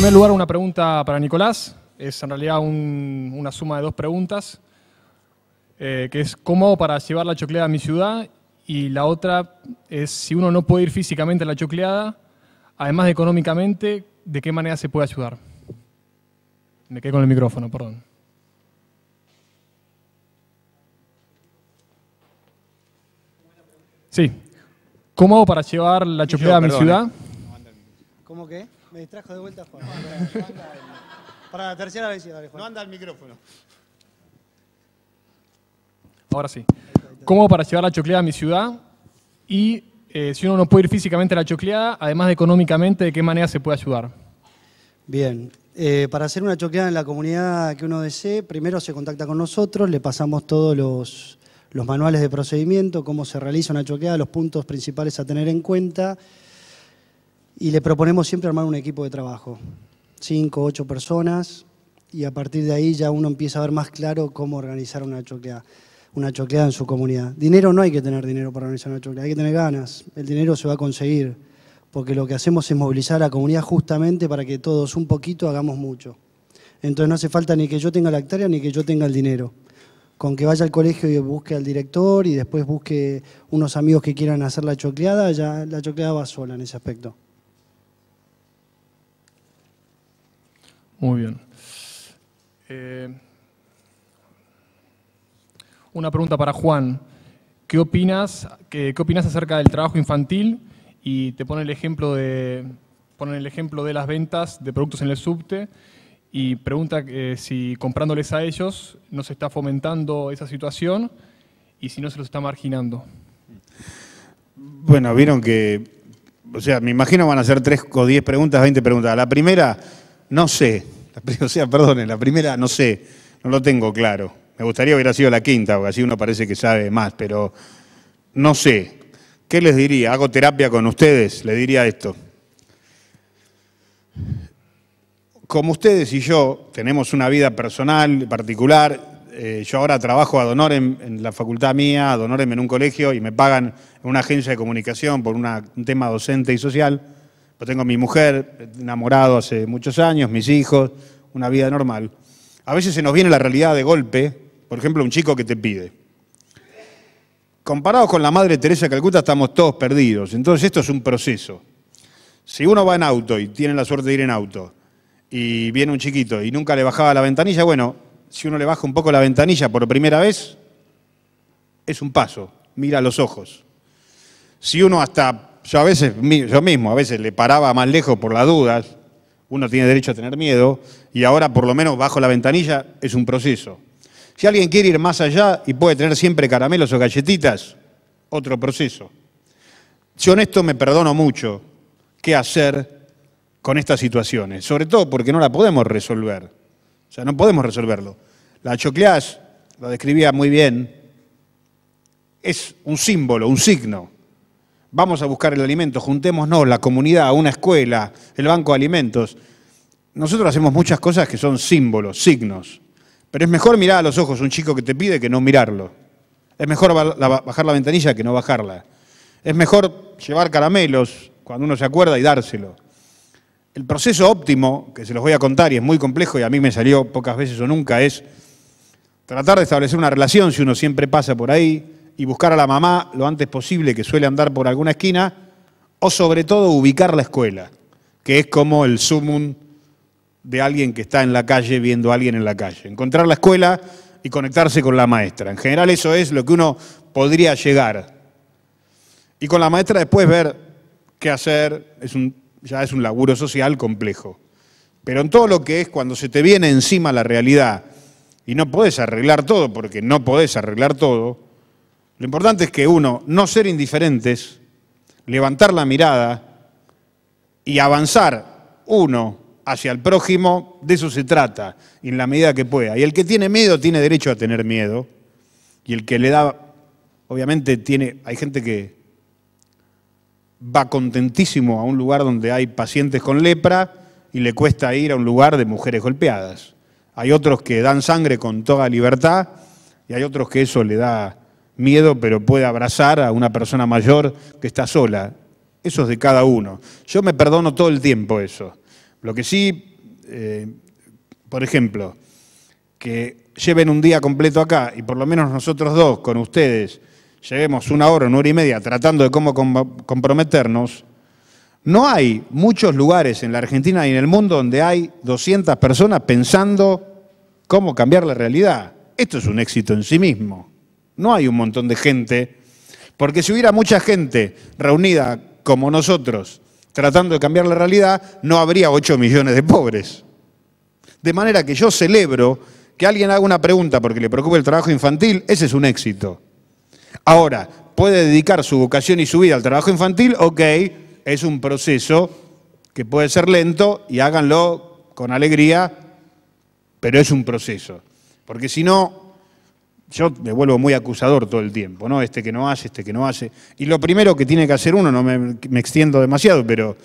primer lugar, una pregunta para Nicolás. Es en realidad una suma de dos preguntas, eh, que es cómo hago para llevar la chocleada a mi ciudad y la otra es si uno no puede ir físicamente a la chocleada, además de económicamente, ¿de qué manera se puede ayudar? Me quedé con el micrófono, perdón. Sí. ¿Cómo hago para llevar la chocleada a mi ciudad? Eh. ¿Cómo qué? Me distrajo de vuelta Juan. Para la tercera vez, Juan. No anda el micrófono. Ahora sí. ¿Cómo para llevar la chocleada a mi ciudad? Y eh, si uno no puede ir físicamente a la chocleada, además de económicamente, ¿de qué manera se puede ayudar? Bien, eh, para hacer una chocleada en la comunidad que uno desee, primero se contacta con nosotros, le pasamos todos los, manuales de procedimiento, cómo se realiza una choqueada, los puntos principales a tener en cuenta y le proponemos siempre armar un equipo de trabajo, cinco, ocho personas, y a partir de ahí ya uno empieza a ver más claro cómo organizar una chocleada, una chocleada en su comunidad. Dinero no hay que tener dinero para organizar una chocleada, hay que tener ganas, el dinero se va a conseguir, porque lo que hacemos es movilizar a la comunidad justamente para que todos un poquito hagamos mucho. Entonces no hace falta ni que yo tenga la hectárea ni que yo tenga el dinero. Con que vaya al colegio y busque al director y después busque unos amigos que quieran hacer la chocleada, ya la chocleada va sola en ese aspecto. Muy bien. Eh, una pregunta para Juan. ¿Qué opinas, qué, opinas acerca del trabajo infantil? Y te pone el ejemplo de, ponen el ejemplo de las ventas de productos en el subte y pregunta eh, si comprándoles a ellos no se está fomentando esa situación y si no se los está marginando. Bueno, vieron que, o sea, me imagino van a ser tres o diez preguntas, 20 preguntas. La primera, no sé. O sea, perdone, la primera no sé, no lo tengo claro. Me gustaría hubiera sido la quinta, porque así uno parece que sabe más, pero no sé. ¿Qué les diría? ¿Hago terapia con ustedes? Le diría esto. Como ustedes y yo tenemos una vida personal, particular, eh, yo ahora trabajo a Donorem en la facultad mía, a Donorem en un colegio y me pagan en una agencia de comunicación por un tema docente y social tengo mi mujer, enamorado hace muchos años, mis hijos, una vida normal. A veces se nos viene la realidad de golpe, por ejemplo, un chico que te pide. Comparados con la Madre Teresa Calcuta estamos todos perdidos, entonces esto es un proceso. Si uno va en auto y tiene la suerte de ir en auto y viene un chiquito y nunca le bajaba la ventanilla, bueno, si uno le baja un poco la ventanilla por primera vez, es un paso, mira los ojos. Si uno hasta yo a veces, yo mismo, a veces le paraba más lejos por las dudas, uno tiene derecho a tener miedo, y ahora por lo menos bajo la ventanilla es un proceso. Si alguien quiere ir más allá y puede tener siempre caramelos o galletitas, otro proceso. Si honesto me perdono mucho qué hacer con estas situaciones, sobre todo porque no la podemos resolver. O sea, no podemos resolverlo. La Chocleas, lo describía muy bien, es un símbolo, un signo vamos a buscar el alimento, juntémonos, la comunidad, una escuela, el banco de alimentos. Nosotros hacemos muchas cosas que son símbolos, signos, pero es mejor mirar a los ojos un chico que te pide que no mirarlo. Es mejor bajar la ventanilla que no bajarla. Es mejor llevar caramelos cuando uno se acuerda y dárselo. El proceso óptimo, que se los voy a contar y es muy complejo y a mí me salió pocas veces o nunca, es tratar de establecer una relación si uno siempre pasa por ahí, y buscar a la mamá lo antes posible que suele andar por alguna esquina, o sobre todo ubicar la escuela, que es como el sumum de alguien que está en la calle viendo a alguien en la calle. Encontrar la escuela y conectarse con la maestra. En general eso es lo que uno podría llegar. Y con la maestra después ver qué hacer, es un, ya es un laburo social complejo. Pero en todo lo que es cuando se te viene encima la realidad y no puedes arreglar todo, porque no podés arreglar todo, lo importante es que uno, no ser indiferentes, levantar la mirada y avanzar uno hacia el prójimo, de eso se trata, en la medida que pueda. Y el que tiene miedo tiene derecho a tener miedo. Y el que le da, obviamente tiene, hay gente que va contentísimo a un lugar donde hay pacientes con lepra y le cuesta ir a un lugar de mujeres golpeadas. Hay otros que dan sangre con toda libertad y hay otros que eso le da miedo, pero puede abrazar a una persona mayor que está sola. Eso es de cada uno. Yo me perdono todo el tiempo eso. Lo que sí, eh, por ejemplo, que lleven un día completo acá y por lo menos nosotros dos con ustedes lleguemos una hora, una hora y media tratando de cómo comprometernos, no hay muchos lugares en la Argentina y en el mundo donde hay 200 personas pensando cómo cambiar la realidad. Esto es un éxito en sí mismo. No hay un montón de gente, porque si hubiera mucha gente reunida como nosotros tratando de cambiar la realidad, no habría 8 millones de pobres. De manera que yo celebro que alguien haga una pregunta porque le preocupe el trabajo infantil, ese es un éxito. Ahora, puede dedicar su vocación y su vida al trabajo infantil, ok, es un proceso que puede ser lento y háganlo con alegría, pero es un proceso. Porque si no, yo me vuelvo muy acusador todo el tiempo, ¿no? Este que no hace, este que no hace. Y lo primero que tiene que hacer uno, no me, extiendo demasiado, pero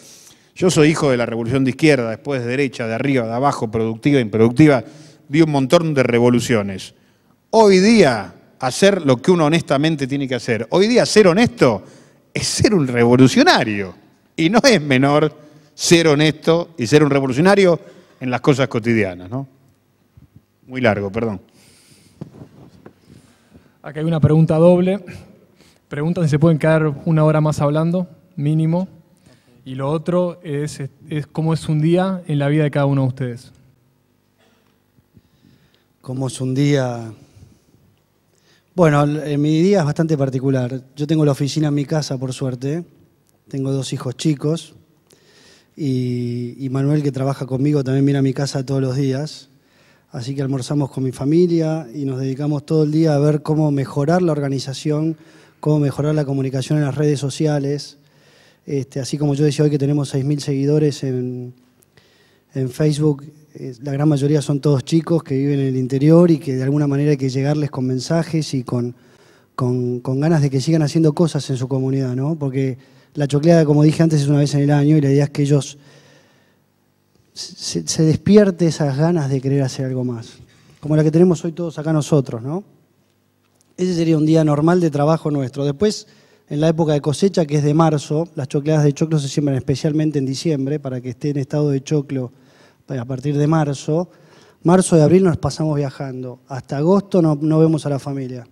yo soy hijo de la revolución de izquierda, después de derecha, de arriba, de abajo, productiva, improductiva, vi un montón de revoluciones. Hoy día, hacer lo que uno honestamente tiene que hacer. Hoy día, ser honesto es ser un revolucionario. Y no es menor ser honesto y ser un revolucionario en las cosas cotidianas, ¿no? Muy largo, perdón. Acá hay una pregunta doble. Preguntan si se pueden quedar una hora más hablando, mínimo. Y lo otro es, cómo es un día en la vida de cada uno de ustedes. ¿Cómo es un día? Bueno, eh, mi día es bastante particular. Yo tengo la oficina en mi casa, por suerte. Tengo dos hijos chicos. y Manuel, que trabaja conmigo, también viene a mi casa todos los días así que almorzamos con mi familia y nos dedicamos todo el día a ver cómo mejorar la organización, cómo mejorar la comunicación en las redes sociales. Este, así como yo decía hoy que tenemos 6.000 seguidores en, Facebook, eh, la gran mayoría son todos chicos que viven en el interior y que de alguna manera hay que llegarles con mensajes y con, con, ganas de que sigan haciendo cosas en su comunidad, ¿no? Porque la chocleada, como dije antes, es una vez en el año y la idea es que ellos se, despierte esas ganas de querer hacer algo más, como la que tenemos hoy todos acá nosotros, ¿no? Ese sería un día normal de trabajo nuestro. Después, en la época de cosecha, que es de marzo, las chocladas de choclo se siembran especialmente en diciembre para que esté en estado de choclo a partir de marzo. Marzo y abril nos pasamos viajando. Hasta agosto no, no vemos a la familia.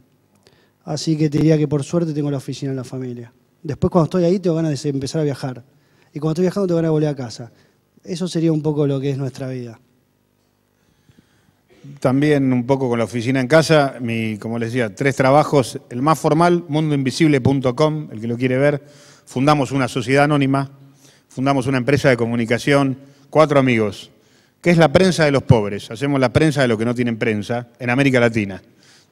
Así que te diría que por suerte tengo la oficina en la familia. Después cuando estoy ahí tengo ganas de empezar a viajar. Y cuando estoy viajando tengo ganas de volver a casa. Eso sería un poco lo que es nuestra vida. También un poco con la oficina en casa, mi, como les decía, tres trabajos. El más formal, mundoinvisible.com, el que lo quiere ver. Fundamos una sociedad anónima, fundamos una empresa de comunicación, cuatro amigos, que es la prensa de los pobres. Hacemos la prensa de los que no tienen prensa en América Latina,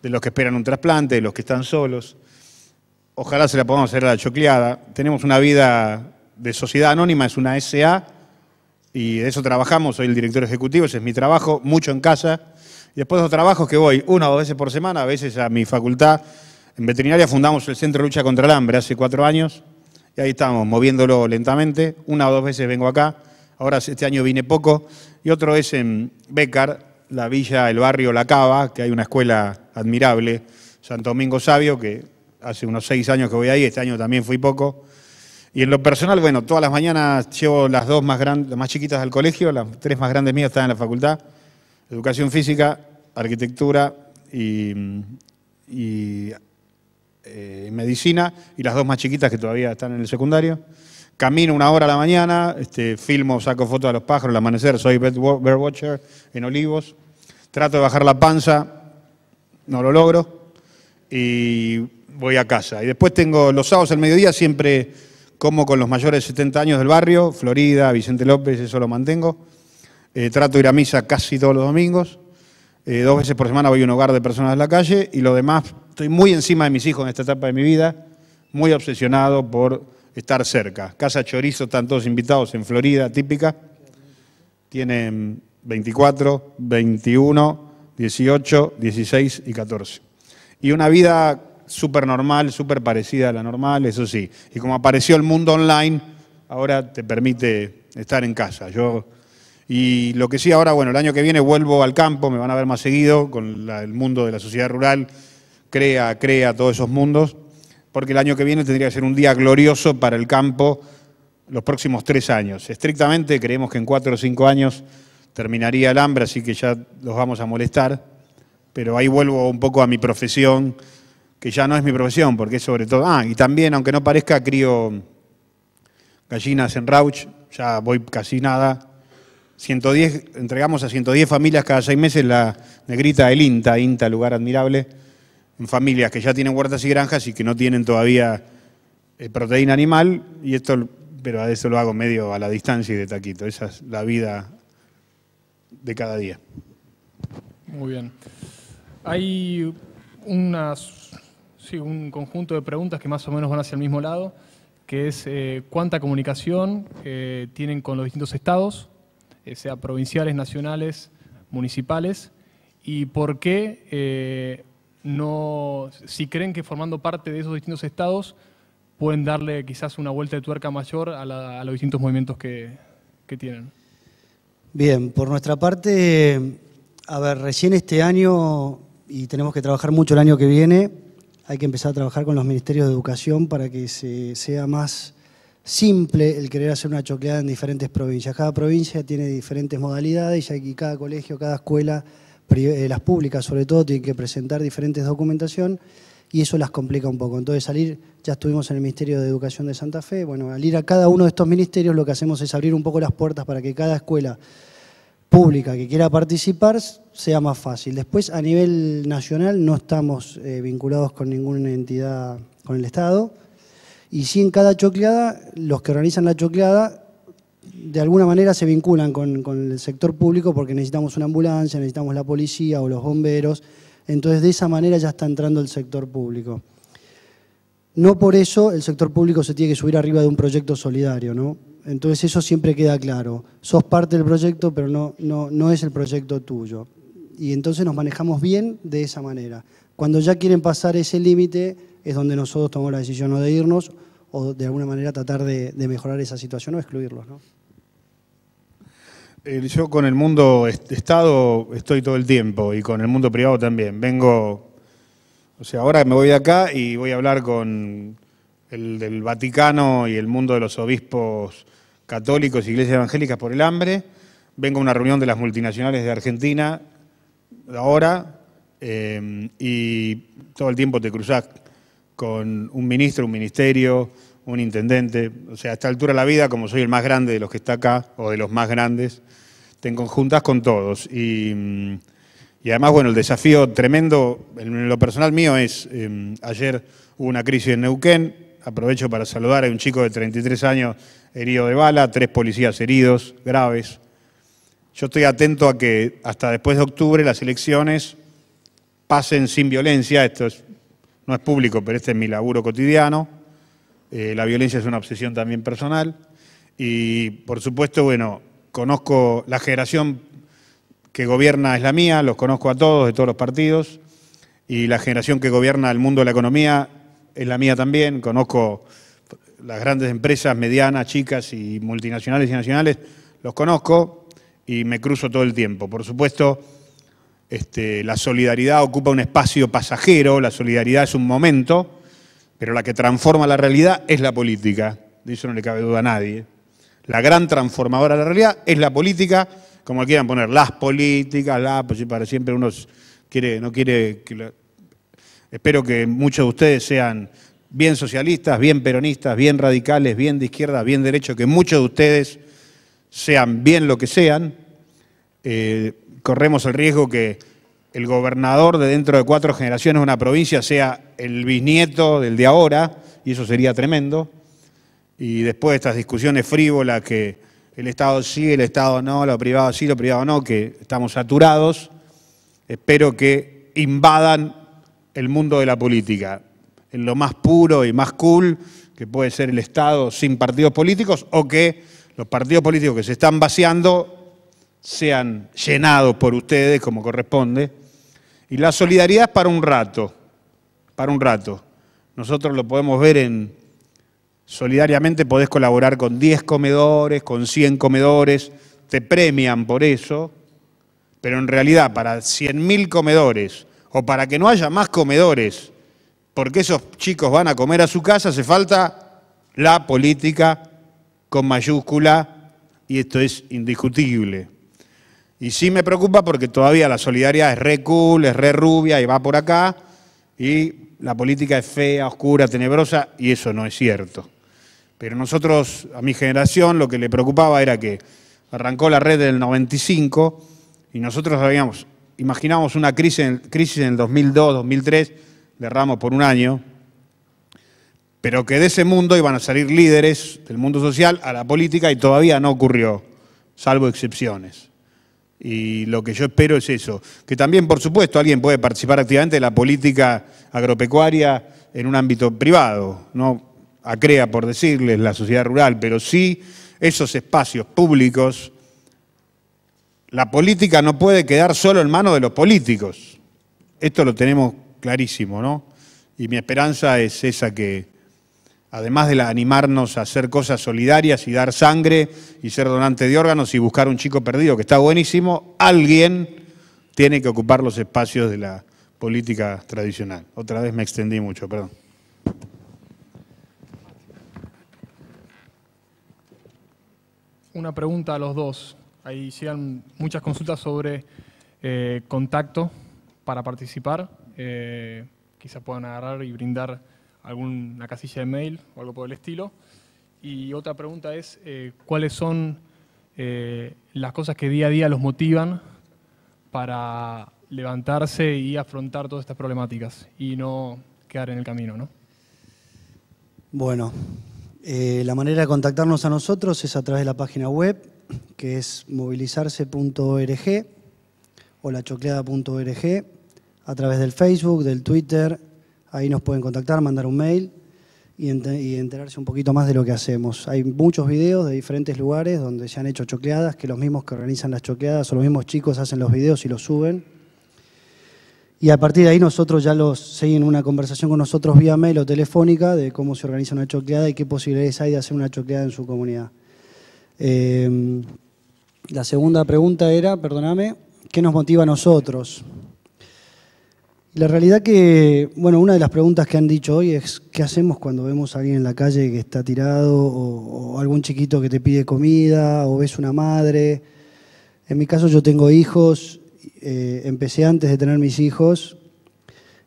de los que esperan un trasplante, de los que están solos. Ojalá se la podamos hacer a la chocleada. Tenemos una vida de sociedad anónima, es una SA y de eso trabajamos, soy el director ejecutivo, ese es mi trabajo, mucho en casa. Y después los trabajos que voy una o dos veces por semana, a veces a mi facultad. En veterinaria fundamos el Centro de Lucha contra el Hambre hace cuatro años y ahí estamos, moviéndolo lentamente. Una o dos veces vengo acá, ahora este año vine poco. Y otro es en Becar, la villa, el barrio La Cava, que hay una escuela admirable, Santo Domingo Sabio, que hace unos seis años que voy ahí, este año también fui poco. Y en lo personal, bueno, todas las mañanas llevo las dos más, grandes, más chiquitas al colegio, las tres más grandes mías están en la facultad, educación física, arquitectura y, eh, medicina, y las dos más chiquitas que todavía están en el secundario. Camino una hora a la mañana, este, filmo, saco fotos de los pájaros, al amanecer, soy bird watcher en Olivos, trato de bajar la panza, no lo logro, y voy a casa. Y después tengo los sábados al mediodía siempre como con los mayores de 70 años del barrio, Florida, Vicente López, eso lo mantengo. Eh, trato de ir a misa casi todos los domingos. Eh, dos veces por semana voy a un hogar de personas en la calle y lo demás, estoy muy encima de mis hijos en esta etapa de mi vida, muy obsesionado por estar cerca. Casa Chorizo están todos invitados en Florida, típica. Tienen 24, 21, 18, 16 y 14. Y una vida súper normal, súper parecida a la normal, eso sí. Y como apareció el mundo online, ahora te permite estar en casa. Yo, y lo que sí, ahora, bueno, el año que viene vuelvo al campo, me van a ver más seguido con el mundo de la sociedad rural, crea, crea todos esos mundos, porque el año que viene tendría que ser un día glorioso para el campo los próximos tres años. Estrictamente creemos que en cuatro o cinco años terminaría el hambre, así que ya los vamos a molestar, pero ahí vuelvo un poco a mi profesión que ya no es mi profesión, porque es sobre todo... Ah, y también, aunque no parezca, crío gallinas en rauch, ya voy casi nada. 110, entregamos a 110 familias cada seis meses la negrita El INTA, INTA, lugar admirable, en familias que ya tienen huertas y granjas y que no tienen todavía eh, proteína animal, y esto, pero a eso lo hago medio a la distancia y de taquito. Esa es la vida de cada día. Muy bien. Hay unas un conjunto de preguntas que más o menos van hacia el mismo lado, que es eh, cuánta comunicación eh, tienen con los distintos estados, eh, sea provinciales, nacionales, municipales, y por qué no, si creen que formando parte de esos distintos estados pueden darle quizás una vuelta de tuerca mayor a, los distintos movimientos que tienen. Bien, por nuestra parte, a ver, recién este año, y tenemos que trabajar mucho el año que viene, hay que empezar a trabajar con los ministerios de educación para que se, sea más simple el querer hacer una choqueada en diferentes provincias. Cada provincia tiene diferentes modalidades y cada colegio, cada escuela, eh, las públicas sobre todo, tienen que presentar diferentes documentación y eso las complica un poco. Entonces, al ir, ya estuvimos en el Ministerio de Educación de Santa Fe, bueno, al ir a cada uno de estos ministerios lo que hacemos es abrir un poco las puertas para que cada escuela pública que quiera participar sea más fácil. Después, a nivel nacional, no estamos eh, vinculados con ninguna entidad, con el Estado. Y sí, en cada chocleada, los que organizan la chocleada, de alguna manera se vinculan con, con el sector público porque necesitamos una ambulancia, necesitamos la policía o los bomberos. Entonces, de esa manera ya está entrando el sector público. No por eso el sector público se tiene que subir arriba de un proyecto solidario, ¿no? Entonces eso siempre queda claro. Sos parte del proyecto, pero no, no, no es el proyecto tuyo. Y entonces nos manejamos bien de esa manera. Cuando ya quieren pasar ese límite, es donde nosotros tomamos la decisión o de irnos o de alguna manera tratar de, de mejorar esa situación o excluirlos. ¿no? Eh, yo con el mundo Estado estoy todo el tiempo y con el mundo privado también. Vengo, o sea, ahora me voy de acá y voy a hablar con el del Vaticano y el mundo de los obispos católicos y iglesias evangélicas por el hambre. Vengo a una reunión de las multinacionales de Argentina ahora eh, y todo el tiempo te cruzás con un ministro, un ministerio, un intendente. O sea, a esta altura de la vida, como soy el más grande de los que está acá o de los más grandes, te conjuntas con todos. Y, además, bueno, el desafío tremendo en lo personal mío es, em, ayer hubo una crisis en Neuquén, aprovecho para saludar, a un chico de 33 años herido de bala, tres policías heridos, graves. Yo estoy atento a que hasta después de octubre las elecciones pasen sin violencia, esto no es público, pero este es mi laburo cotidiano, eh, la violencia es una obsesión también personal y por supuesto, bueno, conozco la generación que gobierna es la mía, los conozco a todos, de todos los partidos, y la generación que gobierna el mundo de la economía es la mía también, conozco las grandes empresas, medianas, chicas y multinacionales y nacionales, los conozco y me cruzo todo el tiempo. Por supuesto, este, la solidaridad ocupa un espacio pasajero, la solidaridad es un momento, pero la que transforma la realidad es la política, de eso no le cabe duda a nadie. La gran transformadora de la realidad es la política, como quieran poner, las políticas, la, pues para siempre uno quiere, no quiere que la, Espero que muchos de ustedes sean bien socialistas, bien peronistas, bien radicales, bien de izquierda, bien derecho, que muchos de ustedes sean bien lo que sean. Eh, corremos el riesgo que el gobernador de dentro de cuatro generaciones de una provincia sea el bisnieto del de ahora, y eso sería tremendo. Y después de estas discusiones frívolas que el Estado sí, el Estado no, lo privado sí, lo privado no, que estamos saturados, espero que invadan el mundo de la política, en lo más puro y más cool que puede ser el Estado sin partidos políticos o que los partidos políticos que se están vaciando sean llenados por ustedes como corresponde. Y la solidaridad es para un rato, para un rato. Nosotros lo podemos ver en, solidariamente podés colaborar con 10 comedores, con 100 comedores, te premian por eso, pero en realidad para 100.000 comedores o para que no haya más comedores, porque esos chicos van a comer a su casa, hace falta la política con mayúscula, y esto es indiscutible. Y sí me preocupa porque todavía la solidaridad es re cool, es re rubia y va por acá, y la política es fea, oscura, tenebrosa, y eso no es cierto. Pero nosotros, a mi generación, lo que le preocupaba era que arrancó la red del 95 y nosotros habíamos imaginamos una crisis en, crisis en el 2002, 2003, derramos por un año, pero que de ese mundo iban a salir líderes del mundo social a la política y todavía no ocurrió, salvo excepciones. Y lo que yo espero es eso, que también, por supuesto, alguien puede participar activamente de la política agropecuaria en un ámbito privado, no acrea, por decirles, la sociedad rural, pero sí esos espacios públicos la política no puede quedar solo en manos de los políticos. Esto lo tenemos clarísimo, ¿no? Y mi esperanza es esa que, además de animarnos a hacer cosas solidarias y dar sangre y ser donante de órganos y buscar un chico perdido, que está buenísimo, alguien tiene que ocupar los espacios de la política tradicional. Otra vez me extendí mucho, perdón. Una pregunta a los dos. Ahí llegan muchas consultas sobre eh, contacto para participar. Eh, quizás puedan agarrar y brindar alguna casilla de mail o algo por el estilo. Y otra pregunta es, eh, ¿cuáles son las cosas que día a día los motivan para levantarse y afrontar todas estas problemáticas y no quedar en el camino? ¿no? Bueno, la manera de contactarnos a nosotros es a través de la página web que es movilizarse.org o lachocleada.org, a través del Facebook, del Twitter, ahí nos pueden contactar, mandar un mail y, enterarse un poquito más de lo que hacemos. Hay muchos videos de diferentes lugares donde se han hecho chocleadas, que los mismos que organizan las choqueadas o los mismos chicos hacen los videos y los suben. Y a partir de ahí nosotros ya los en una conversación con nosotros vía mail o telefónica de cómo se organiza una chocleada y qué posibilidades hay de hacer una chocleada en su comunidad. Em, la segunda pregunta era, perdóname, ¿qué nos motiva a nosotros? La realidad que, bueno, una de las preguntas que han dicho hoy es qué hacemos cuando vemos a alguien en la calle que está tirado o, algún chiquito que te pide comida o ves una madre. En mi caso yo tengo hijos, eh, empecé antes de tener mis hijos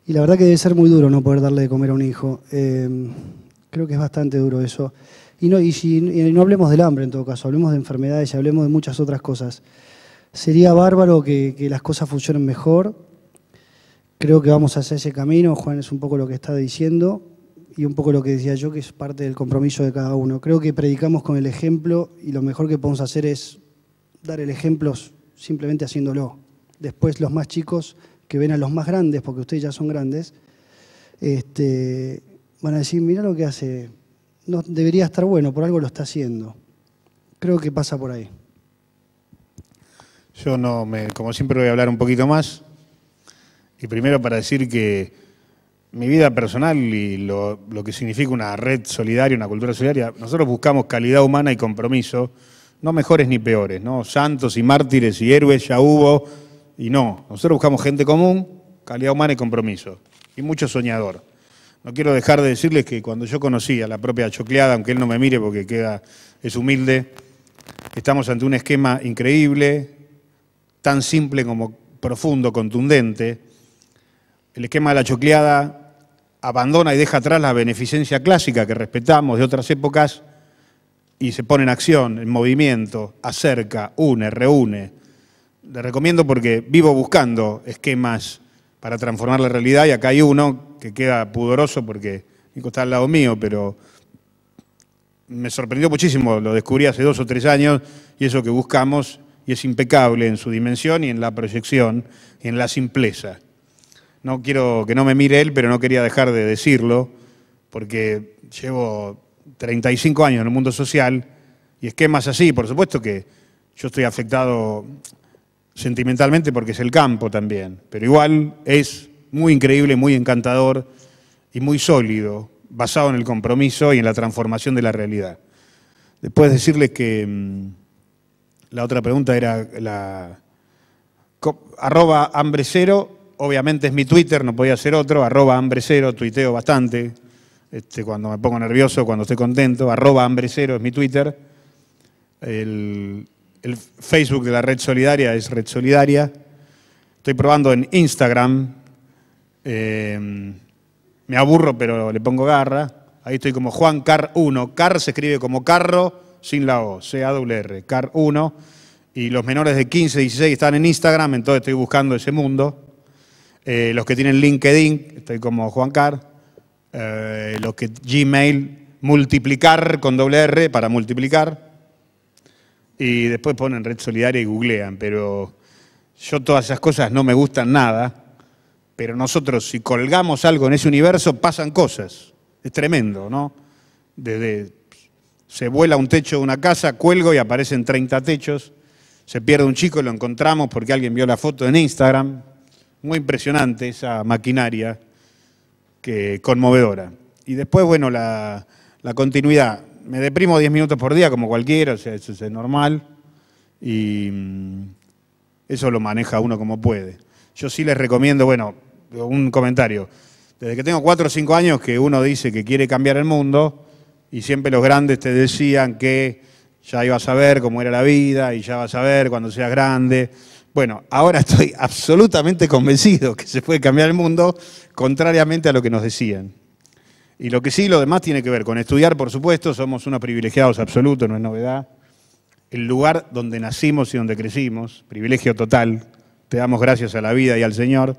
y la verdad que debe ser muy duro no poder darle de comer a un hijo. Em, creo que es bastante duro eso. Y no, y, si, no hablemos del hambre en todo caso, hablemos de enfermedades y hablemos de muchas otras cosas. Sería bárbaro que, las cosas funcionen mejor. Creo que vamos hacia ese camino, Juan es un poco lo que está diciendo y un poco lo que decía yo, que es parte del compromiso de cada uno. Creo que predicamos con el ejemplo y lo mejor que podemos hacer es dar el ejemplo simplemente haciéndolo. Después los más chicos que ven a los más grandes, porque ustedes ya son grandes, este, van a decir, mira lo que hace no debería estar bueno, por algo lo está haciendo. Creo que pasa por ahí. Yo no, me, como siempre voy a hablar un poquito más. Y primero para decir que mi vida personal y lo, lo que significa una red solidaria, una cultura solidaria, nosotros buscamos calidad humana y compromiso, no mejores ni peores, ¿no? Santos y mártires y héroes ya hubo, y no, nosotros buscamos gente común, calidad humana y compromiso, y mucho soñador. No quiero dejar de decirles que cuando yo conocí a la propia Chocleada, aunque él no me mire porque queda, es humilde, estamos ante un esquema increíble, tan simple como profundo, contundente. El esquema de la Chocleada abandona y deja atrás la beneficencia clásica que respetamos de otras épocas y se pone en acción, en movimiento, acerca, une, reúne. Le recomiendo porque vivo buscando esquemas para transformar la realidad y acá hay uno que queda pudoroso porque está al lado mío, pero me sorprendió muchísimo, lo descubrí hace dos o tres años y eso que buscamos y es impecable en su dimensión y en la proyección, y en la simpleza. No quiero que no me mire él, pero no quería dejar de decirlo, porque llevo 35 años en el mundo social y es que más así, por supuesto que yo estoy afectado sentimentalmente porque es el campo también, pero igual es muy increíble, muy encantador y muy sólido, basado en el compromiso y en la transformación de la realidad. Después decirles que mm, la otra pregunta era la arroba hambre cero, obviamente es mi Twitter, no podía ser otro, arroba hambre cero, tuiteo bastante, este, cuando me pongo nervioso, cuando estoy contento, arroba hambre cero es mi Twitter, el Facebook de la Red Solidaria es Red Solidaria, estoy probando en Instagram, eh, me aburro, pero le pongo garra. Ahí estoy como Juan Car 1. Car se escribe como carro sin la O, C-A-W-R, Car 1. Y los menores de 15, 16 están en Instagram, entonces estoy buscando ese mundo. Eh, los que tienen LinkedIn, estoy como Juan Car. Eh, los que Gmail, multiplicar con doble R para multiplicar. Y después ponen red solidaria y googlean, pero yo todas esas cosas no me gustan nada pero nosotros, si colgamos algo en ese universo, pasan cosas. Es tremendo, ¿no? Desde se vuela un techo de una casa, cuelgo y aparecen 30 techos. Se pierde un chico y lo encontramos porque alguien vio la foto en Instagram. Muy impresionante esa maquinaria que, conmovedora. Y después, bueno, la, la continuidad. Me deprimo 10 minutos por día, como cualquiera, o sea, eso es normal. Y mm, eso lo maneja uno como puede. Yo sí les recomiendo, bueno, un comentario. Desde que tengo cuatro o cinco años que uno dice que quiere cambiar el mundo y siempre los grandes te decían que ya ibas a ver cómo era la vida y ya vas a ver cuando seas grande. Bueno, ahora estoy absolutamente convencido que se puede cambiar el mundo contrariamente a lo que nos decían. Y lo que sí, lo demás tiene que ver con estudiar, por supuesto, somos unos privilegiados absolutos, no es novedad. El lugar donde nacimos y donde crecimos, privilegio total. Te damos gracias a la vida y al Señor.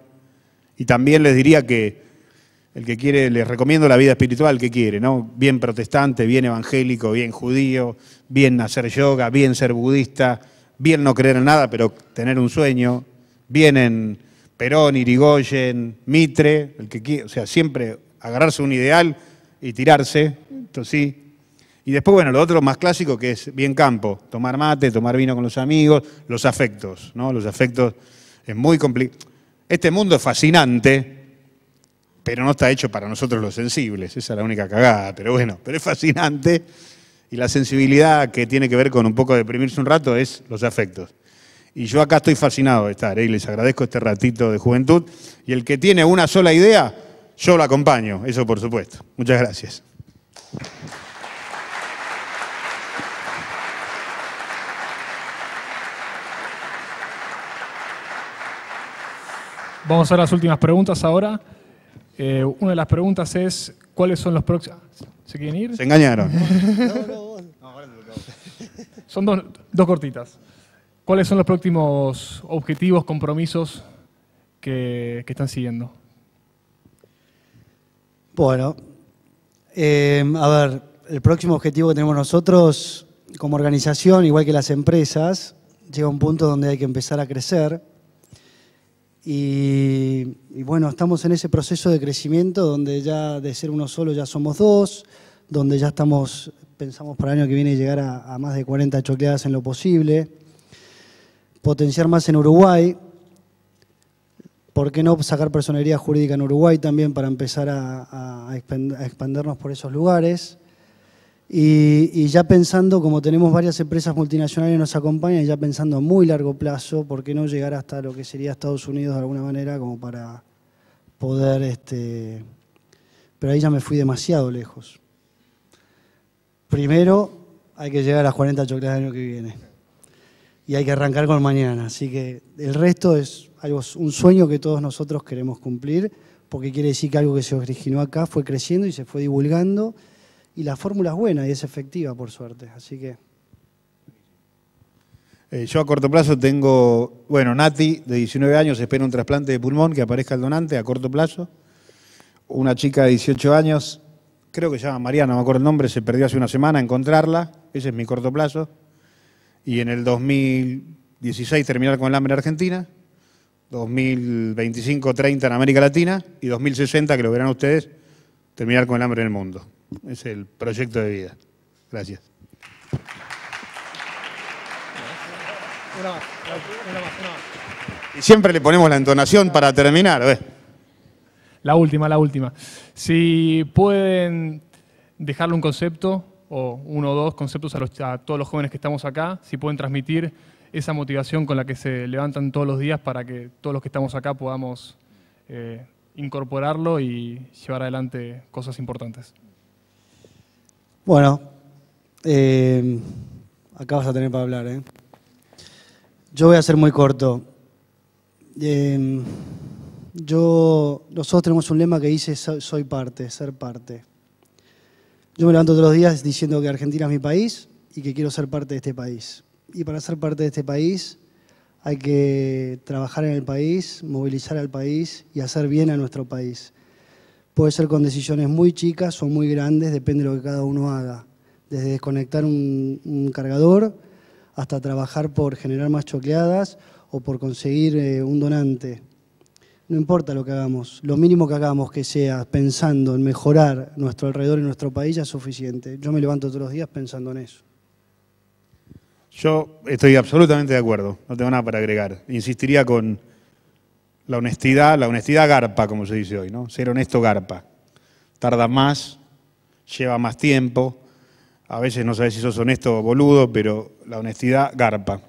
Y también les diría que el que quiere, les recomiendo la vida espiritual que quiere, ¿no? Bien protestante, bien evangélico, bien judío, bien hacer yoga, bien ser budista, bien no creer en nada, pero tener un sueño, bien en Perón, Irigoyen, Mitre, el que o sea, siempre agarrarse un ideal y tirarse. Entonces sí, y después, bueno, lo otro más clásico que es bien campo, tomar mate, tomar vino con los amigos, los afectos, ¿no? Los afectos es muy complicado. Este mundo es fascinante, pero no está hecho para nosotros los sensibles, esa es la única cagada, pero bueno, pero es fascinante y la sensibilidad que tiene que ver con un poco deprimirse un rato es los afectos. Y yo acá estoy fascinado de estar, ¿eh? y les agradezco este ratito de juventud. Y el que tiene una sola idea, yo lo acompaño, eso por supuesto. Muchas gracias. Vamos a las últimas preguntas ahora. Eh, una de las preguntas es, ¿cuáles son los próximos... Ah, ¿Se quieren ir? Se engañaron. son dos, cortitas. ¿Cuáles son los próximos objetivos, compromisos que, están siguiendo? Bueno, eh, a ver, el próximo objetivo que tenemos nosotros como organización, igual que las empresas, llega un punto donde hay que empezar a crecer y, bueno, estamos en ese proceso de crecimiento donde ya de ser uno solo ya somos dos, donde ya estamos, pensamos para el año que viene llegar a, más de 40 choqueadas en lo posible, potenciar más en Uruguay, ¿por qué no sacar personería jurídica en Uruguay también para empezar a expandernos por esos lugares? Y, ya pensando, como tenemos varias empresas multinacionales que nos acompañan, ya pensando a muy largo plazo, ¿por qué no llegar hasta lo que sería Estados Unidos de alguna manera como para poder... Este, pero ahí ya me fui demasiado lejos. Primero hay que llegar a las 40 chocolates del año que viene. Y hay que arrancar con mañana. Así que el resto es algo, un sueño que todos nosotros queremos cumplir, porque quiere decir que algo que se originó acá fue creciendo y se fue divulgando y la fórmula es buena y es efectiva, por suerte. Así que. Eh, yo a corto plazo tengo, bueno, Nati, de 19 años, espera un trasplante de pulmón que aparezca el donante a corto plazo. Una chica de 18 años, creo que se llama Mariana, no me acuerdo el nombre, se perdió hace una semana encontrarla, ese es mi corto plazo. Y en el 2016 terminar con el hambre en Argentina, 2025-30 en América Latina y 2060, que lo verán ustedes, terminar con el hambre en el mundo es el proyecto de vida. Gracias. Y siempre le ponemos la entonación para terminar. La última, la última. Si pueden dejarle un concepto, o uno o dos conceptos a, a todos los jóvenes que estamos acá, si pueden transmitir esa motivación con la que se levantan todos los días para que todos los que estamos acá podamos eh, incorporarlo y llevar adelante cosas importantes. Bueno, eh, acá vas a tener para hablar. ¿eh? Yo voy a ser muy corto. Em, yo, nosotros tenemos un lema que dice soy parte, ser parte. Yo me levanto todos los días diciendo que Argentina es mi país y que quiero ser parte de este país. Y para ser parte de este país hay que trabajar en el país, movilizar al país y hacer bien a nuestro país. Puede ser con decisiones muy chicas o muy grandes, depende de lo que cada uno haga. Desde desconectar un, cargador hasta trabajar por generar más choqueadas o por conseguir eh, un donante. No importa lo que hagamos, lo mínimo que hagamos que sea pensando en mejorar nuestro alrededor y nuestro país ya es suficiente. Yo me levanto todos los días pensando en eso. Yo estoy absolutamente de acuerdo, no tengo nada para agregar. Insistiría con la honestidad, la honestidad garpa, como se dice hoy, ¿no? Ser honesto garpa. Tarda más, lleva más tiempo. A veces no sabes si sos honesto o boludo, pero la honestidad garpa.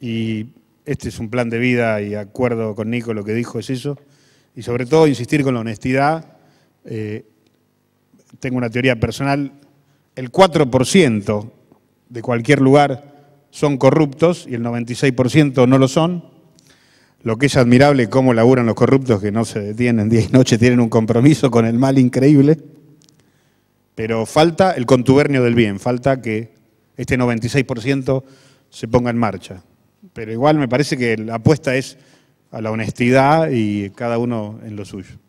Y este es un plan de vida y acuerdo con Nico lo que dijo es eso. Y sobre todo insistir con la honestidad. Eh, tengo una teoría personal, el 4% de cualquier lugar son corruptos y el 96% no lo son. Lo que es admirable cómo laburan los corruptos que no se detienen día y noche, tienen un compromiso con el mal increíble. Pero falta el contubernio del bien, falta que este 96% se ponga en marcha. Pero igual me parece que la apuesta es a la honestidad y cada uno en lo suyo.